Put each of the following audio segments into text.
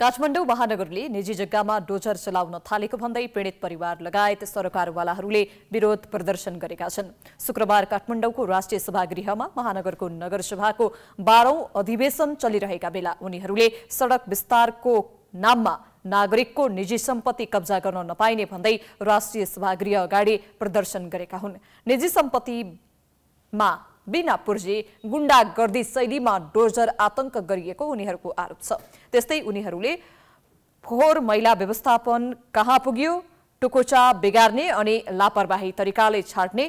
काठमाडौँ महानगरले निजी जग्गामा डोजर चलाउन थालेको भन्दै पीडित परिवार लगायत सरकारवालाहरूले विरोध प्रदर्शन गरेका छन् शुक्रबार काठमाडौँको राष्ट्रिय सभागृहमा महानगरको नगरसभाको बाह्रौं अधिवेशन चलिरहेका बेला उनीहरूले सड़क विस्तारको नाममा नागरिकको निजी सम्पत्ति कब्जा गर्न नपाइने भन्दै राष्ट्रिय सभागृह अगाडि प्रदर्शन गरेका हुन् निजी सम्पत्तिमा बिना पुर्जी गुण्डागर्दी शैलीमा डोर्जर आतंक गरिएको उनीहरूको आरोप छ त्यस्तै उनीहरूले फोहोर मैला व्यवस्थापन कहाँ पुग्यो टुकुचा बिगार्ने अनि लापरवाही तरिकाले छाड्ने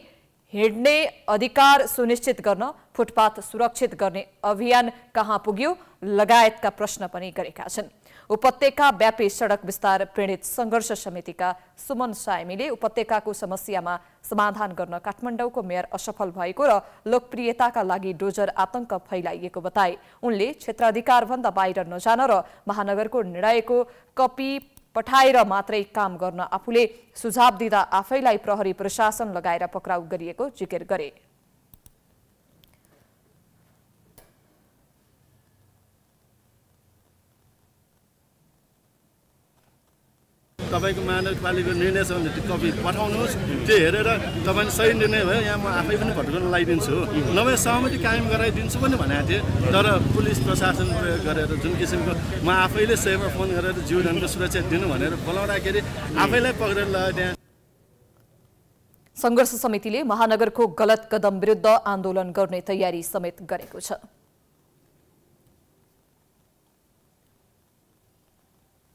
हिँड्ने अधिकार सुनिश्चित गर्न फुटपाथ सुरक्षित गर्ने अभियान कहाँ पुग्यो लगायतका प्रश्न पनि गरेका छन् उपत्यका व्यापी सडक विस्तार प्रेरित सङ्घर्ष समितिका सुमन सायमीले उपत्यकाको समस्यामा समाधान गर्न काठमाडौँको मेयर असफल भएको र लोकप्रियताका लागि डोजर आतंक फैलाइएको बताए उनले क्षेत्राधिकारभन्दा बाहिर नजान र महानगरको निर्णयको कपी पठाएर मात्रै काम गर्न आफूले सुझाव दिँदा आफैलाई प्रहरी प्रशासन लगाएर पक्राउ गरिएको जिकिर गरे तपाईँको महानगरपालिकाको निर्णय छ भने कपी पठाउनुहोस् त्यो हेरेर तपाईँले सही निर्णय भयो यहाँ म आफै पनि भटकाउन लगाइदिन्छु नभए सहमति कायम गराइदिन्छु पनि भनेको थिएँ तर पुलिस प्रशासन प्रयोग गरेर जुन किसिमको म आफैले सेवा फोन गरेर जीवधनको सुरक्षा दिनु भनेर बोलाउँदाखेरि आफैलाई पक्रेर लगाए त्यहाँ सङ्घर्ष समितिले महानगरको गलत कदम विरुद्ध आन्दोलन गर्ने तयारी समेत गरेको छ